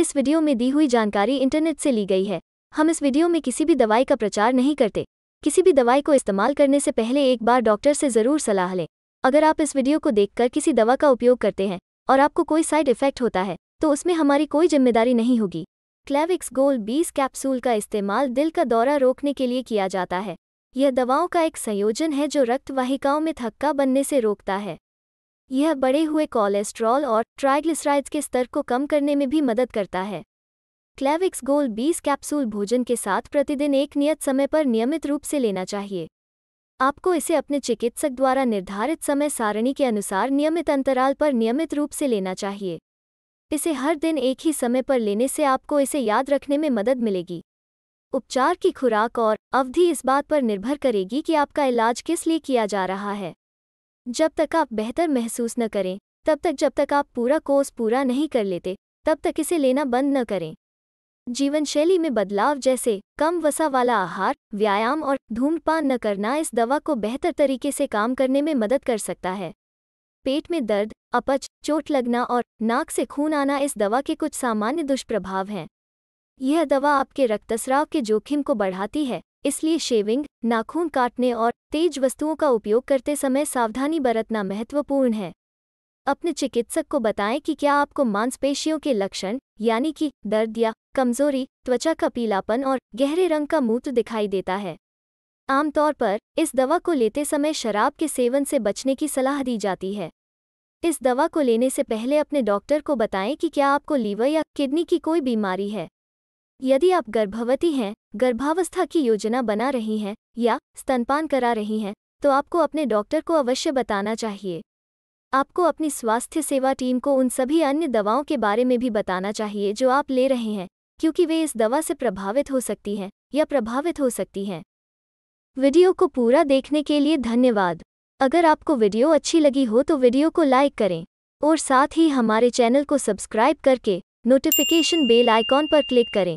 इस वीडियो में दी हुई जानकारी इंटरनेट से ली गई है हम इस वीडियो में किसी भी दवाई का प्रचार नहीं करते किसी भी दवाई को इस्तेमाल करने से पहले एक बार डॉक्टर से ज़रूर सलाह लें अगर आप इस वीडियो को देखकर किसी दवा का उपयोग करते हैं और आपको कोई साइड इफेक्ट होता है तो उसमें हमारी कोई जिम्मेदारी नहीं होगी क्लेविक्स गोल 20 कैप्सूल का इस्तेमाल दिल का दौरा रोकने के लिए किया जाता है यह दवाओं का एक संयोजन है जो रक्त वाहिकाओं में थक्का बनने से रोकता है यह बढ़े हुए कोलेस्ट्रॉल और ट्राइग्लिसराइड्स के स्तर को कम करने में भी मदद करता है क्लेविक्स गोल 20 कैप्सूल भोजन के साथ प्रतिदिन एक नियत समय पर नियमित रूप से लेना चाहिए आपको इसे अपने चिकित्सक द्वारा निर्धारित समय सारणी के अनुसार नियमित अंतराल पर नियमित रूप से लेना चाहिए इसे हर दिन एक ही समय पर लेने से आपको इसे याद रखने में मदद मिलेगी उपचार की खुराक और अवधि इस बात पर निर्भर करेगी कि आपका इलाज किस लिए किया जा रहा है जब तक आप बेहतर महसूस न करें तब तक जब तक आप पूरा कोर्स पूरा नहीं कर लेते तब तक इसे लेना बंद न करें जीवनशैली में बदलाव जैसे कम वसा वाला आहार व्यायाम और धूम्रपान न करना इस दवा को बेहतर तरीके से काम करने में मदद कर सकता है पेट में दर्द अपच चोट लगना और नाक से खून आना इस दवा के कुछ सामान्य दुष्प्रभाव हैं यह दवा आपके रक्तस्राव के जोखिम को बढ़ाती है इसलिए शेविंग नाखून काटने और तेज वस्तुओं का उपयोग करते समय सावधानी बरतना महत्वपूर्ण है अपने चिकित्सक को बताएं कि क्या आपको मांसपेशियों के लक्षण यानी कि दर्द या कमजोरी त्वचा का पीलापन और गहरे रंग का मूत्र दिखाई देता है आमतौर पर इस दवा को लेते समय शराब के सेवन से बचने की सलाह दी जाती है इस दवा को लेने से पहले अपने डॉक्टर को बताएं कि क्या आपको लीवर या किडनी की कोई बीमारी है यदि आप गर्भवती हैं गर्भावस्था की योजना बना रही हैं या स्तनपान करा रही हैं तो आपको अपने डॉक्टर को अवश्य बताना चाहिए आपको अपनी स्वास्थ्य सेवा टीम को उन सभी अन्य दवाओं के बारे में भी बताना चाहिए जो आप ले रहे हैं क्योंकि वे इस दवा से प्रभावित हो सकती हैं या प्रभावित हो सकती हैं वीडियो को पूरा देखने के लिए धन्यवाद अगर आपको वीडियो अच्छी लगी हो तो वीडियो को लाइक करें और साथ ही हमारे चैनल को सब्सक्राइब करके नोटिफिकेशन बेल आइकॉन पर क्लिक करें